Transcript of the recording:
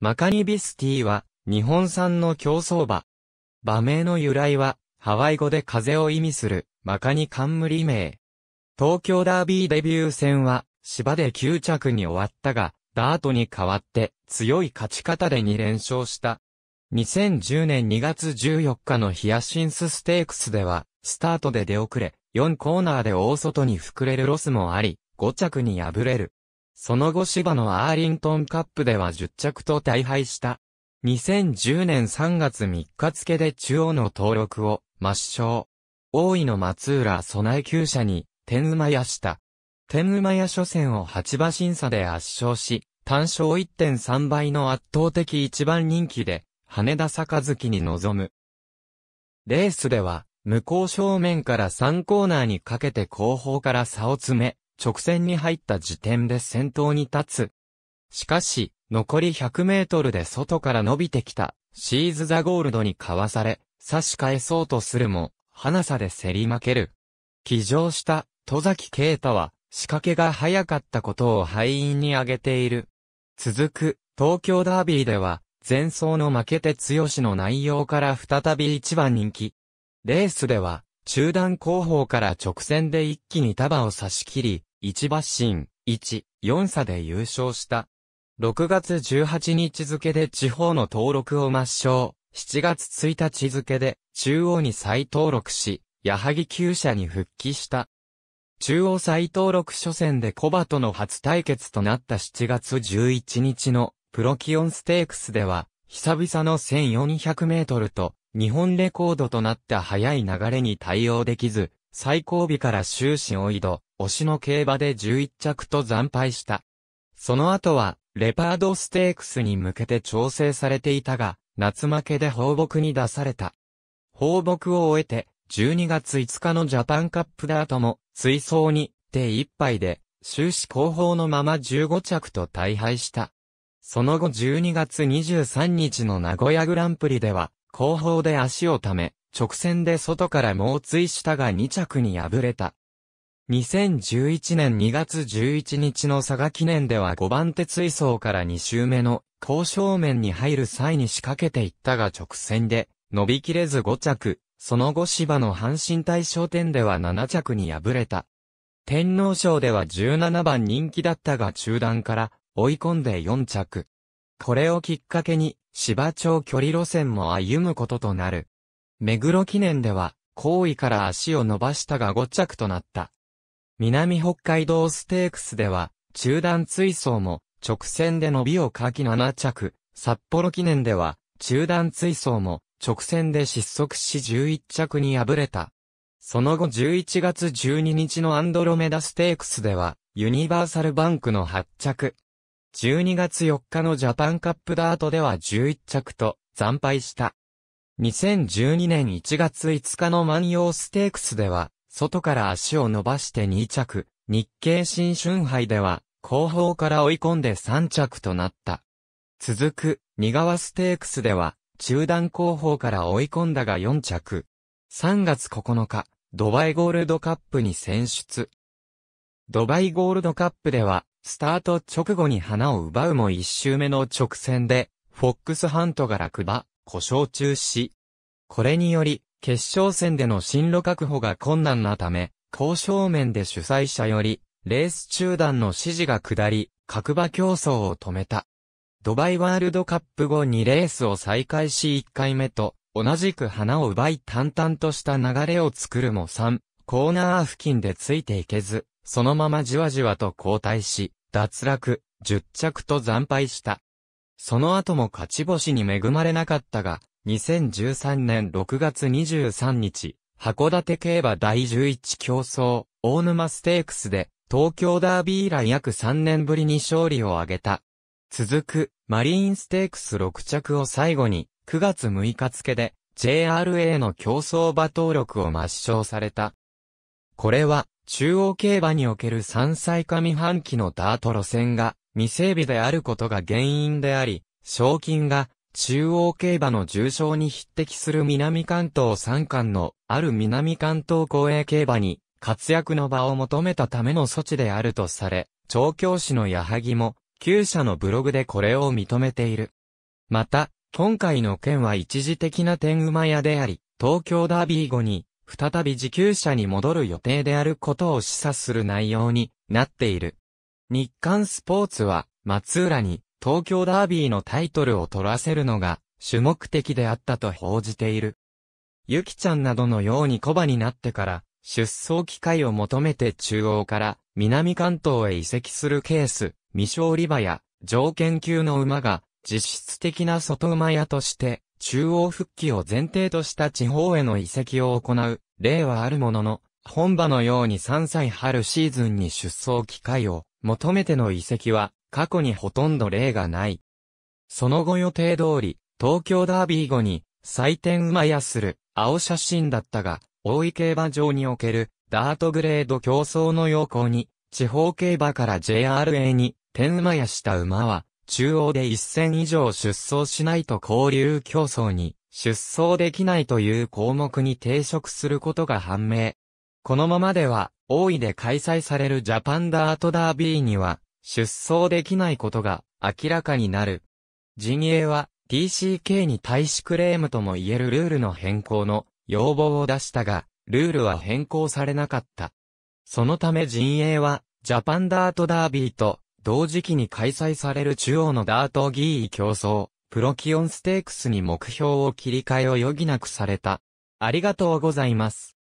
マカニビスティは、日本産の競争馬。馬名の由来は、ハワイ語で風を意味する、マカニ冠名。東京ダービーデビュー戦は、芝で9着に終わったが、ダートに代わって、強い勝ち方で2連勝した。2010年2月14日のヒアシンスステークスでは、スタートで出遅れ、4コーナーで大外に膨れるロスもあり、5着に敗れる。その後芝のアーリントンカップでは10着と大敗した。2010年3月3日付で中央の登録を抹消。大井の松浦備え厩車に天馬屋した。天馬屋初戦を8馬審査で圧勝し、単勝1.3倍の圧倒的一番人気で、羽田坂月に臨む。レースでは、向こう正面から3コーナーにかけて後方から差を詰め、直線に入った時点で先頭に立つ。しかし、残り100メートルで外から伸びてきた、シーズ・ザ・ゴールドにかわされ、差し返そうとするも、花さで競り負ける。騎乗した、戸崎啓太は、仕掛けが早かったことを敗因に挙げている。続く、東京ダービーでは、前走の負けて強しの内容から再び一番人気。レースでは、中段後方から直線で一気に束を差し切り、一馬身、一、四差で優勝した。6月18日付で地方の登録を抹消、7月1日付で中央に再登録し、矢作厩舎に復帰した。中央再登録初戦でコバとの初対決となった7月11日のプロキオンステークスでは、久々の1400メートルと日本レコードとなった速い流れに対応できず、最後尾から終始追い度、推しの競馬で11着と惨敗した。その後は、レパードステークスに向けて調整されていたが、夏負けで放牧に出された。放牧を終えて、12月5日のジャパンカップダートも、追走に、手一杯で、終始後方のまま15着と大敗した。その後12月23日の名古屋グランプリでは、後方で足をため、直線で外から猛追したが2着に敗れた。2011年2月11日の佐賀記念では5番手追走から2周目の交渉面に入る際に仕掛けていったが直線で伸びきれず5着、その後芝の阪神大象点では7着に敗れた。天皇賞では17番人気だったが中段から追い込んで4着。これをきっかけに芝長距離路線も歩むこととなる。目黒記念では、後位から足を伸ばしたが5着となった。南北海道ステークスでは、中段追走も、直線で伸びをかき7着、札幌記念では、中段追走も、直線で失速し11着に敗れた。その後11月12日のアンドロメダステークスでは、ユニバーサルバンクの8着。12月4日のジャパンカップダートでは11着と惨敗した。2012年1月5日の万葉ステークスでは、外から足を伸ばして2着、日経新春杯では、後方から追い込んで3着となった。続く、二川ステークスでは、中段後方から追い込んだが4着。3月9日、ドバイゴールドカップに選出。ドバイゴールドカップでは、スタート直後に花を奪うも1周目の直線で、フォックスハントが落馬。故障中止。これにより、決勝戦での進路確保が困難なため、交渉面で主催者より、レース中断の指示が下り、各馬競争を止めた。ドバイワールドカップ後にレースを再開し1回目と、同じく花を奪い淡々とした流れを作るも3、コーナー付近でついていけず、そのままじわじわと後退し、脱落、10着と惨敗した。その後も勝ち星に恵まれなかったが、2013年6月23日、函館競馬第11競争、大沼ステークスで、東京ダービー以来約3年ぶりに勝利を挙げた。続く、マリーンステークス6着を最後に、9月6日付で、JRA の競争馬登録を抹消された。これは、中央競馬における3歳上半期のダート路線が、未整備であることが原因であり、賞金が中央競馬の重賞に匹敵する南関東三冠のある南関東公営競馬に活躍の場を求めたための措置であるとされ、調教師の矢作も、旧社のブログでこれを認めている。また、今回の件は一時的な天馬屋であり、東京ダービー後に、再び自給者に戻る予定であることを示唆する内容になっている。日刊スポーツは、松浦に東京ダービーのタイトルを取らせるのが主目的であったと報じている。ゆきちゃんなどのようにコバになってから、出走機会を求めて中央から南関東へ移籍するケース、未勝利馬や条件級の馬が実質的な外馬屋として中央復帰を前提とした地方への移籍を行う例はあるものの、本場のように3歳春シーズンに出走機会を求めての遺跡は過去にほとんど例がない。その後予定通り、東京ダービー後に、採点馬やする、青写真だったが、大井競馬場における、ダートグレード競争の要項に、地方競馬から JRA に、点馬やした馬は、中央で一戦以上出走しないと交流競争に、出走できないという項目に抵触することが判明。このままでは、大井で開催されるジャパンダートダービーには、出走できないことが明らかになる。陣営は TCK に対しクレームとも言えるルールの変更の要望を出したが、ルールは変更されなかった。そのため陣営は、ジャパンダートダービーと同時期に開催される中央のダートギー競争、プロキオンステークスに目標を切り替えを余儀なくされた。ありがとうございます。